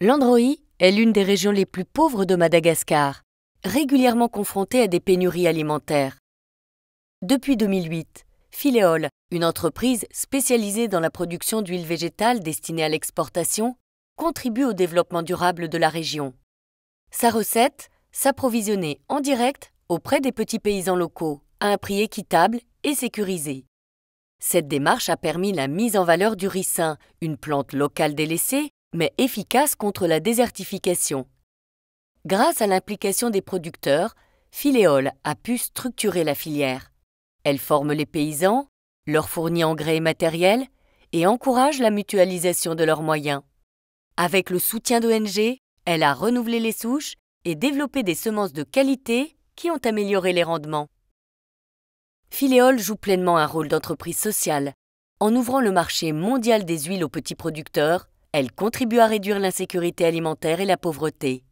L'Androï est l'une des régions les plus pauvres de Madagascar, régulièrement confrontée à des pénuries alimentaires. Depuis 2008, Filéol, une entreprise spécialisée dans la production d'huile végétale destinée à l'exportation, contribue au développement durable de la région. Sa recette s'approvisionnait en direct auprès des petits paysans locaux, à un prix équitable et sécurisé. Cette démarche a permis la mise en valeur du ricin, une plante locale délaissée mais efficace contre la désertification. Grâce à l'implication des producteurs, Filéol a pu structurer la filière. Elle forme les paysans, leur fournit engrais et matériel, et encourage la mutualisation de leurs moyens. Avec le soutien d'ONG, elle a renouvelé les souches et développé des semences de qualité qui ont amélioré les rendements. Filéol joue pleinement un rôle d'entreprise sociale en ouvrant le marché mondial des huiles aux petits producteurs elle contribue à réduire l'insécurité alimentaire et la pauvreté.